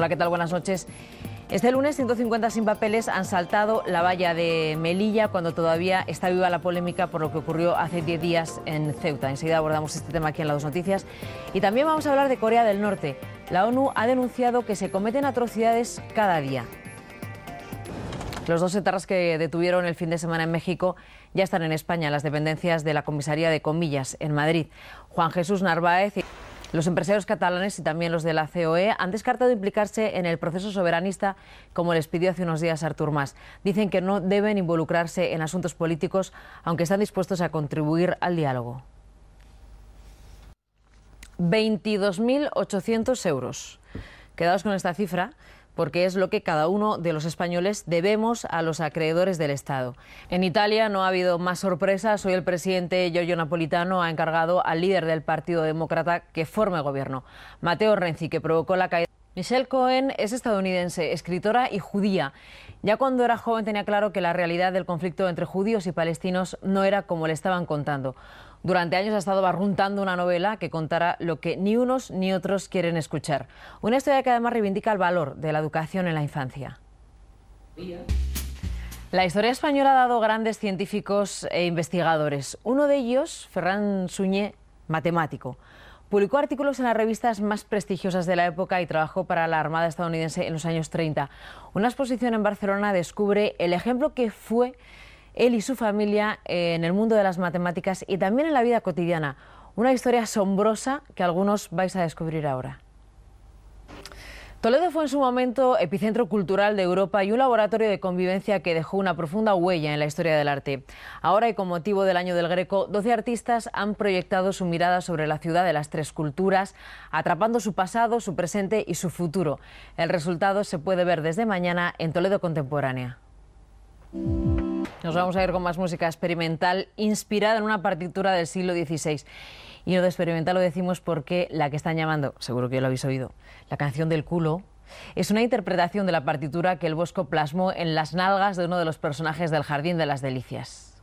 Hola, ¿qué tal? Buenas noches. Este lunes, 150 sin papeles han saltado la valla de Melilla cuando todavía está viva la polémica por lo que ocurrió hace 10 días en Ceuta. Enseguida abordamos este tema aquí en las dos noticias. Y también vamos a hablar de Corea del Norte. La ONU ha denunciado que se cometen atrocidades cada día. Los dos etarras que detuvieron el fin de semana en México ya están en España, en las dependencias de la comisaría de Comillas, en Madrid. Juan Jesús Narváez. Y... Los empresarios catalanes y también los de la COE han descartado implicarse en el proceso soberanista como les pidió hace unos días Artur Mas. Dicen que no deben involucrarse en asuntos políticos, aunque están dispuestos a contribuir al diálogo. 22.800 euros. Quedaos con esta cifra porque es lo que cada uno de los españoles debemos a los acreedores del Estado. En Italia no ha habido más sorpresas. Hoy el presidente Giorgio Napolitano ha encargado al líder del Partido Demócrata que forme gobierno, Mateo Renzi, que provocó la caída. Michelle Cohen es estadounidense, escritora y judía. Ya cuando era joven tenía claro que la realidad del conflicto entre judíos y palestinos no era como le estaban contando. Durante años ha estado barruntando una novela que contara lo que ni unos ni otros quieren escuchar. Una historia que además reivindica el valor de la educación en la infancia. La historia española ha dado grandes científicos e investigadores. Uno de ellos, Ferran Suñé, matemático. Publicó artículos en las revistas más prestigiosas de la época y trabajó para la Armada estadounidense en los años 30. Una exposición en Barcelona descubre el ejemplo que fue él y su familia en el mundo de las matemáticas y también en la vida cotidiana. Una historia asombrosa que algunos vais a descubrir ahora. Toledo fue en su momento epicentro cultural de Europa y un laboratorio de convivencia que dejó una profunda huella en la historia del arte. Ahora y con motivo del Año del Greco, 12 artistas han proyectado su mirada sobre la ciudad de las tres culturas, atrapando su pasado, su presente y su futuro. El resultado se puede ver desde mañana en Toledo Contemporánea. Nos vamos a ir con más música experimental inspirada en una partitura del siglo XVI. Y lo de experimental lo decimos porque la que están llamando, seguro que ya lo habéis oído, la canción del culo, es una interpretación de la partitura que el Bosco plasmó en las nalgas de uno de los personajes del Jardín de las Delicias.